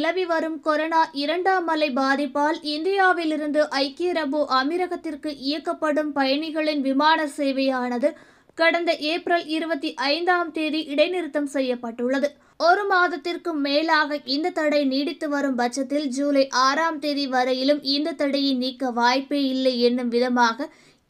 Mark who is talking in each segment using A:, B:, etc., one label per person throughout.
A: நிலவி வரும் கொரோனா இரண்டாம் அலை பாதிப்பால் இந்தியாவிலிருந்து ஐக்கிய அரபு அமீரகத்திற்கு இயக்கப்படும் பயணிகளின் விமான சேவையானது கடந்த ஏப்ரல் இருபத்தி ஐந்தாம் தேதி இடைநிறுத்தம் செய்யப்பட்டுள்ளது ஒரு மாதத்திற்கும் மேலாக இந்த தடை நீடித்து வரும் பட்சத்தில் ஜூலை ஆறாம் தேதி வரையிலும் இந்த தடையை நீக்க வாய்ப்பே இல்லை என்னும் விதமாக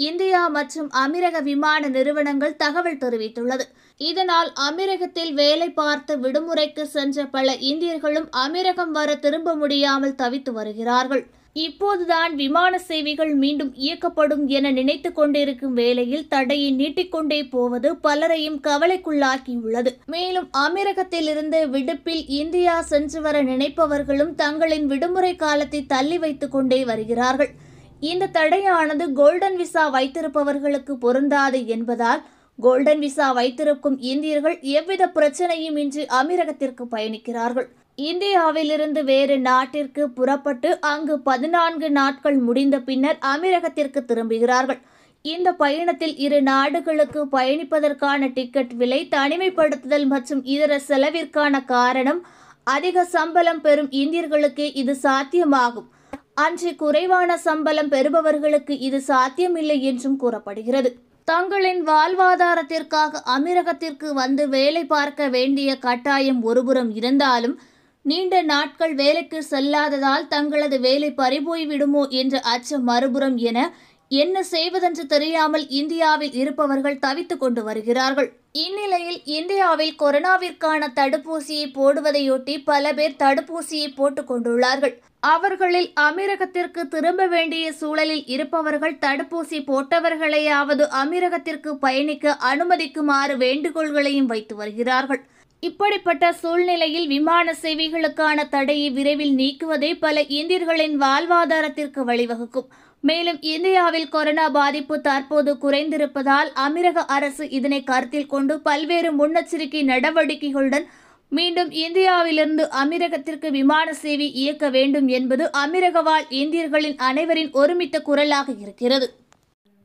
A: இந்தியா மற்றும் அமீரக விமான நிறுவனங்கள் தகவல் தெரிவித்துள்ளது இதனால் அமீரகத்தில் வேலை பார்த்து விடுமுறைக்கு சென்ற பல இந்தியர்களும் அமீரகம் வர திரும்ப முடியாமல் தவித்து வருகிறார்கள் இப்போதுதான் விமான சேவைகள் மீண்டும் இயக்கப்படும் என நினைத்து கொண்டிருக்கும் வேளையில் தடையை நீட்டிக்கொண்டே போவது பலரையும் கவலைக்குள்ளாக்கியுள்ளது மேலும் அமீரகத்திலிருந்து விடுப்பில் இந்தியா சென்று வர நினைப்பவர்களும் தங்களின் விடுமுறை காலத்தை தள்ளி வைத்துக் கொண்டே வருகிறார்கள் இந்த தடையானது கோல்டன் விசா வைத்திருப்பவர்களுக்கு பொருந்தாது என்பதால் கோல்டன் விசா வைத்திருக்கும் இந்தியர்கள் எவ்வித பிரச்சனையும் இன்றி அமீரகத்திற்கு பயணிக்கிறார்கள் இந்தியாவிலிருந்து வேறு நாட்டிற்கு புறப்பட்டு அங்கு பதினான்கு நாட்கள் முடிந்த பின்னர் அமீரகத்திற்கு திரும்புகிறார்கள் இந்த பயணத்தில் இரு நாடுகளுக்கு பயணிப்பதற்கான டிக்கெட் விலை தனிமைப்படுத்துதல் மற்றும் இதர செலவிற்கான காரணம் அதிக சம்பளம் பெறும் இந்தியர்களுக்கே இது சாத்தியமாகும் அன்று குறைவான சம்பளம் பெறுபவர்களுக்கு இது சாத்தியமில்லை என்றும் கூறப்படுகிறது தங்களின் வாழ்வாதாரத்திற்காக அமீரகத்திற்கு வந்து வேலை பார்க்க வேண்டிய கட்டாயம் ஒருபுறம் இருந்தாலும் நீண்ட நாட்கள் வேலைக்கு செல்லாததால் தங்களது வேலை பறிபோய்விடுமோ என்ற அச்சம் மறுபுறம் என என்ன செய்வதென்று தெரியாமல் இந்தியாவில் இருப்பவர்கள் தவித்துக் கொண்டு வருகிறார்கள் இந்நிலையில் இந்தியாவில் கொரோனாவிற்கான தடுப்பூசியை போடுவதையொட்டி பல பேர் தடுப்பூசியை போட்டுக் கொண்டுள்ளார்கள் அவர்களில் அமீரகத்திற்கு திரும்ப வேண்டிய சூழலில் இருப்பவர்கள் தடுப்பூசி போட்டவர்களையாவது அமீரகத்திற்கு பயணிக்க அனுமதிக்குமாறு வேண்டுகோள்களையும் வைத்து வருகிறார்கள் இப்படிப்பட்ட சூழ்நிலையில் விமான சேவைகளுக்கான தடையை விரைவில் நீக்குவதே பல இந்தியர்களின் வாழ்வாதாரத்திற்கு வழிவகுக்கும் மேலும் இந்தியாவில் கொரோனா பாதிப்பு தற்போது குறைந்திருப்பதால் அமீரக அரசு இதனை கருத்தில் கொண்டு பல்வேறு முன்னெச்சரிக்கை நடவடிக்கைகளுடன் மீண்டும் இந்தியாவிலிருந்து அமீரகத்திற்கு விமான சேவை இயக்க வேண்டும் என்பது அமீரக வாழ் இந்தியர்களின் அனைவரின் ஒருமித்த குரலாக இருக்கிறது